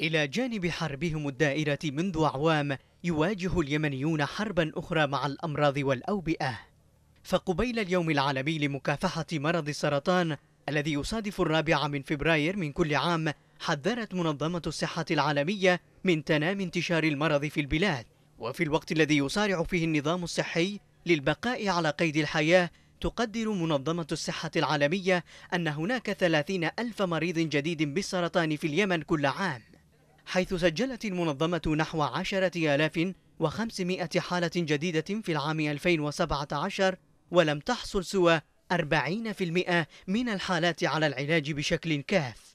إلى جانب حربهم الدائرة منذ أعوام يواجه اليمنيون حربا أخرى مع الأمراض والأوبئة فقبيل اليوم العالمي لمكافحة مرض السرطان الذي يصادف الرابع من فبراير من كل عام حذرت منظمة الصحة العالمية من تنام انتشار المرض في البلاد وفي الوقت الذي يصارع فيه النظام الصحي للبقاء على قيد الحياة تقدر منظمة الصحة العالمية أن هناك ثلاثين ألف مريض جديد بالسرطان في اليمن كل عام حيث سجلت المنظمة نحو 10500 حالة جديدة في العام 2017 ولم تحصل سوى 40% من الحالات على العلاج بشكل كاف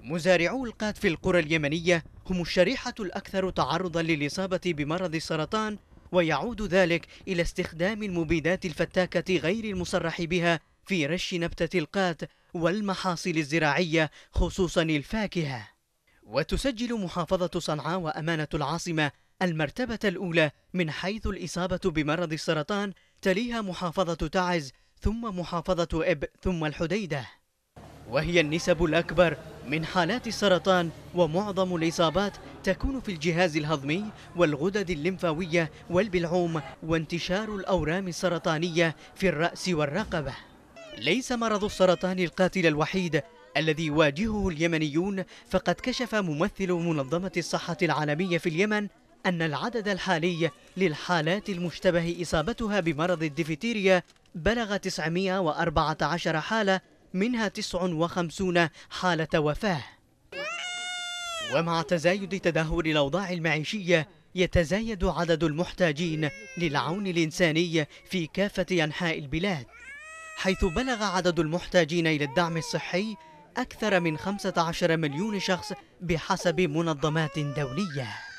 مزارعو القات في القرى اليمنية هم الشريحة الأكثر تعرضا للإصابة بمرض السرطان ويعود ذلك إلى استخدام المبيدات الفتاكة غير المصرح بها في رش نبتة القات والمحاصيل الزراعية خصوصا الفاكهة وتسجل محافظة صنعاء وأمانة العاصمة المرتبة الأولى من حيث الإصابة بمرض السرطان تليها محافظة تعز ثم محافظة إب ثم الحديدة وهي النسب الأكبر من حالات السرطان ومعظم الإصابات تكون في الجهاز الهضمي والغدد الليمفاوية والبلعوم وانتشار الأورام السرطانية في الرأس والرقبة ليس مرض السرطان القاتل الوحيد الذي يواجهه اليمنيون فقد كشف ممثل منظمة الصحة العالمية في اليمن أن العدد الحالي للحالات المشتبه إصابتها بمرض الديفيتيريا بلغ 914 حالة منها 59 حالة وفاة ومع تزايد تدهور الأوضاع المعيشية يتزايد عدد المحتاجين للعون الإنساني في كافة أنحاء البلاد حيث بلغ عدد المحتاجين إلى الدعم الصحي أكثر من 15 مليون شخص بحسب منظمات دولية